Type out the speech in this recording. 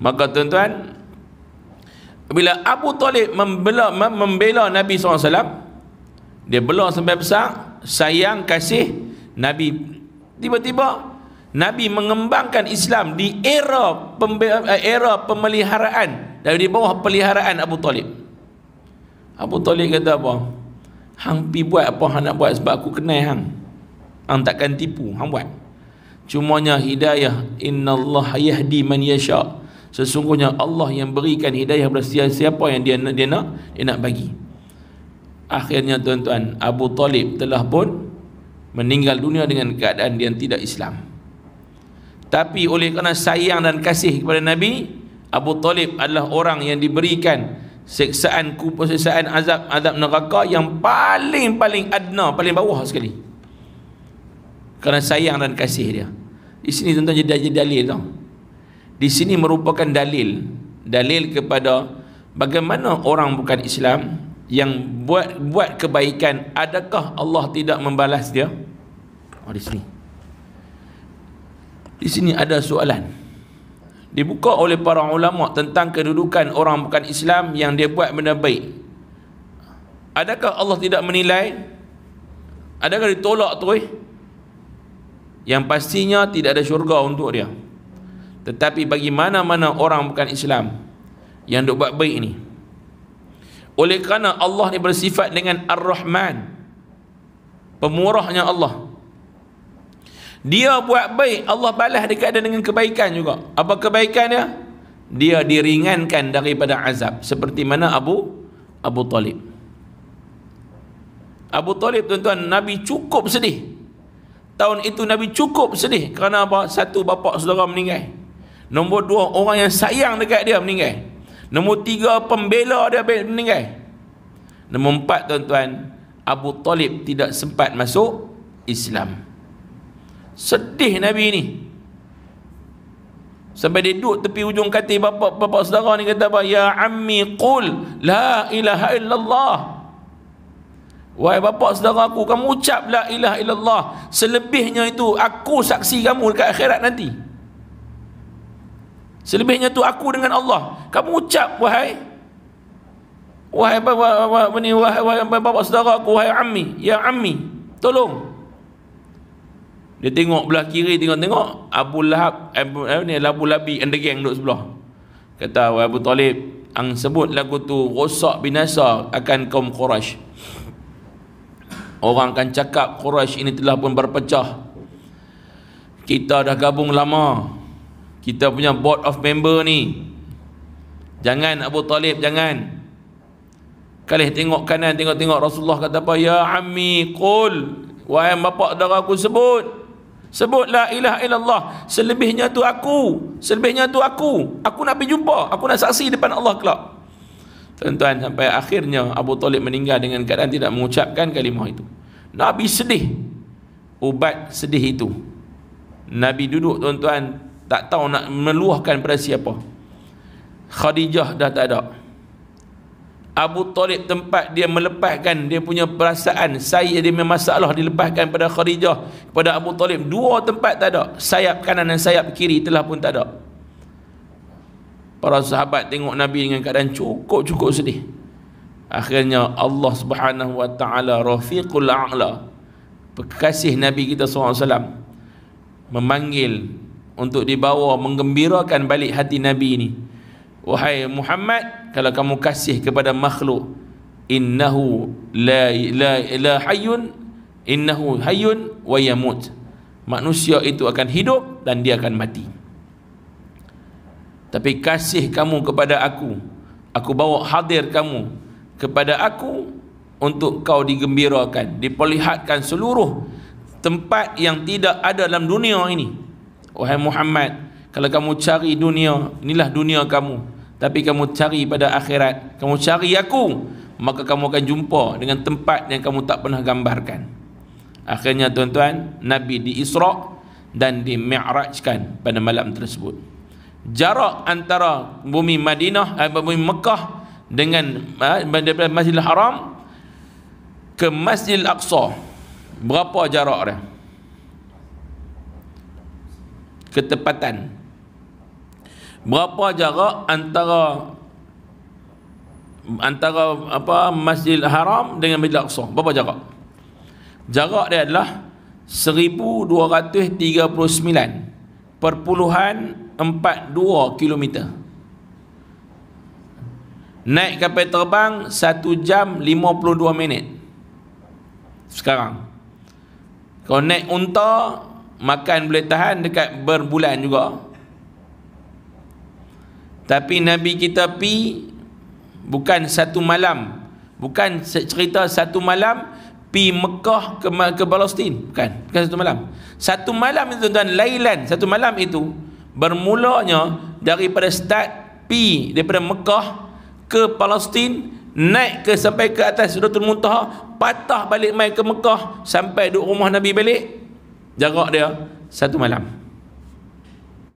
Maka tuan-tuan bila Abu Talib membela membela Nabi SAW dia bela sampai besar sayang kasih Nabi tiba-tiba Nabi mengembangkan Islam di era eh, era pemeliharaan dari di bawah peliharaan Abu Talib Abu Talib kata apa hang pi buat apa hang nak buat sebab aku kenal hang hang takkan tipu hang buat cumanya hidayah innallaha yahdi man yasha' sesungguhnya Allah yang berikan hidayah kepada siapa yang dia nak dia nak dia nak bagi akhirnya tuan-tuan Abu Talib telah pun meninggal dunia dengan keadaan dia tidak Islam tapi oleh kerana sayang dan kasih kepada Nabi Abu Talib adalah orang yang diberikan seksaan kubur seksaan azab azab neraka yang paling paling adna paling bawah sekali kerana sayang dan kasih dia di sini tuan-tuan jadi dalil tau di sini merupakan dalil dalil kepada bagaimana orang bukan Islam yang buat buat kebaikan adakah Allah tidak membalas dia oh, di sini di sini ada soalan dibuka oleh para ulama tentang kedudukan orang bukan Islam yang dia buat benda baik adakah Allah tidak menilai adakah ditolak tu eh? yang pastinya tidak ada syurga untuk dia tetapi bagi mana-mana orang bukan Islam yang duk buat baik ni. Oleh kerana Allah ni bersifat dengan Ar-Rahman. Pemurahnya Allah. Dia buat baik, Allah balas dekat dia dengan kebaikan juga. Apa kebaikan dia? Dia diringankan daripada azab. Seperti mana Abu Abu Talib. Abu Talib tuan-tuan, Nabi cukup sedih. Tahun itu Nabi cukup sedih kerana apa? Satu bapak saudara meninggal. Nombor dua, orang yang sayang dekat dia meninggal. Nombor tiga, pembela dia meninggal. Nombor empat, tuan-tuan, Abu Talib tidak sempat masuk Islam. Sedih Nabi ni. Sampai dia duduk tepi ujung katil bapa bapa saudara ni kata apa? Ya ammi qul la ilaha illallah. Wahai bapa saudara aku kamu ucap la ilaha illallah. Selebihnya itu aku saksi kamu dekat akhirat nanti. Selebihnya tu aku dengan Allah. Kamu ucap wahai wahai bapa bapa ni wahai wahai bapa bapa saudara aku wahai ammi, ya ammi, tolong. Dia tengok belah kiri tengok-tengok Abu Lahab Abu, Abu ni Abu Labi and the gang duduk sebelah. Kata wahai Abu Talib, ang sebut lagu tu rosak binasa akan kaum Quraisy. Orang akan cakap Quraisy ini telah pun berpecah. Kita dah gabung lama, kita punya board of member ni jangan Abu Talib jangan kali tengok kanan tengok-tengok Rasulullah kata apa ya ammi qul wahai bapa daraku sebut sebut la ilaha illallah selebihnya tu aku selebihnya tu aku aku nak pergi jumpa aku nak saksi depan Allah kelak tuan-tuan sampai akhirnya Abu Talib meninggal dengan keadaan tidak mengucapkan kalimah itu Nabi sedih ubat sedih itu Nabi duduk tuan-tuan tak tahu nak meluahkan pada siapa Khadijah dah tak ada Abu Talib tempat dia melepaskan dia punya perasaan saya dia punya masalah dilepaskan pada Khadijah kepada Abu Talib dua tempat tak ada sayap kanan dan sayap kiri telah pun tak ada para sahabat tengok Nabi dengan keadaan cukup-cukup sedih akhirnya Allah subhanahu wa ta'ala rafiqul a'la kekasih Nabi kita SAW memanggil untuk dibawa menggembirakan balik hati Nabi ini. Wahai Muhammad, kalau kamu kasih kepada makhluk, innahu la la la hayun, innahu hayun wa yamut. Manusia itu akan hidup dan dia akan mati. Tapi kasih kamu kepada aku, aku bawa hadir kamu kepada aku untuk kau digembirakan, diperlihatkan seluruh tempat yang tidak ada dalam dunia ini Wahai Muhammad, kalau kamu cari dunia, inilah dunia kamu. Tapi kamu cari pada akhirat, kamu cari aku, maka kamu akan jumpa dengan tempat yang kamu tak pernah gambarkan. Akhirnya tuan-tuan, Nabi diisrak dan di dimi'rajkan pada malam tersebut. Jarak antara bumi Madinah, atau eh, bumi Mekah dengan eh, Masjidil Haram ke Masjidil Aqsa. Berapa jarak dia? ketepatan berapa jarak antara antara apa Masjid Haram dengan Masjidil Aqsa berapa jarak jarak dia adalah 1239 perpuluhan 42 km naik kapal terbang 1 jam 52 minit sekarang kalau naik unta makan boleh tahan dekat berbulan juga tapi Nabi kita pi bukan satu malam bukan cerita satu malam pi Mekah ke, ke Palestin bukan bukan satu malam satu malam itu tuan lailan satu malam itu bermulanya daripada start pi daripada Mekah ke Palestin naik ke sampai ke atas Sudutul Muntaha patah balik mai ke Mekah sampai duduk rumah Nabi balik jarak dia satu malam